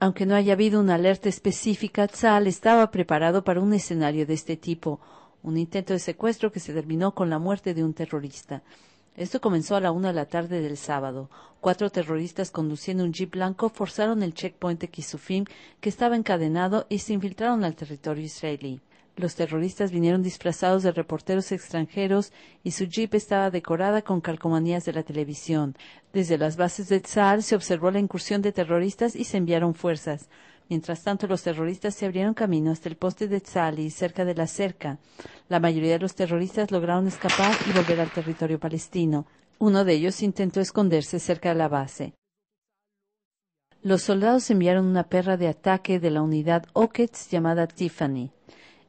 Aunque no haya habido una alerta específica, Tzal estaba preparado para un escenario de este tipo, un intento de secuestro que se terminó con la muerte de un terrorista. Esto comenzó a la una de la tarde del sábado. Cuatro terroristas conduciendo un jeep blanco forzaron el checkpoint de Kisufim, que estaba encadenado, y se infiltraron al territorio israelí. Los terroristas vinieron disfrazados de reporteros extranjeros y su jeep estaba decorada con calcomanías de la televisión. Desde las bases de Tsar se observó la incursión de terroristas y se enviaron fuerzas. Mientras tanto, los terroristas se abrieron camino hasta el poste de Tzali, cerca de la cerca. La mayoría de los terroristas lograron escapar y volver al territorio palestino. Uno de ellos intentó esconderse cerca de la base. Los soldados enviaron una perra de ataque de la unidad Ockets llamada Tiffany.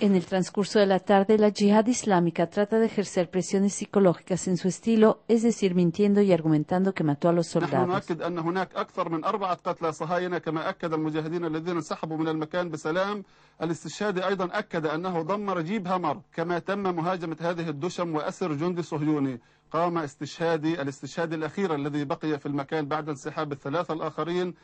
En el transcurso de la tarde, la yihad islámica trata de ejercer presiones psicológicas en su estilo, es decir, mintiendo y argumentando que mató a los soldados. قام استشهادي الاستشهاد الأخير الذي بقي في المكان بعد انسحاب الثلاثة الآخرين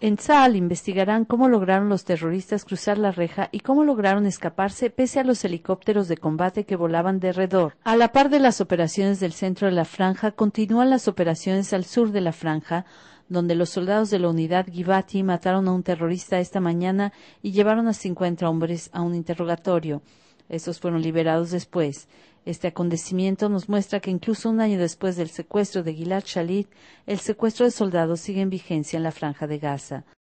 En Sal investigarán cómo lograron los terroristas cruzar la reja y cómo lograron escaparse pese a los helicópteros de combate que volaban de alrededor. A la par de las operaciones del centro de la franja, continúan las operaciones al sur de la franja, donde los soldados de la unidad Givati mataron a un terrorista esta mañana y llevaron a 50 hombres a un interrogatorio. Estos fueron liberados después. Este acontecimiento nos muestra que incluso un año después del secuestro de Gilad Shalit, el secuestro de soldados sigue en vigencia en la Franja de Gaza.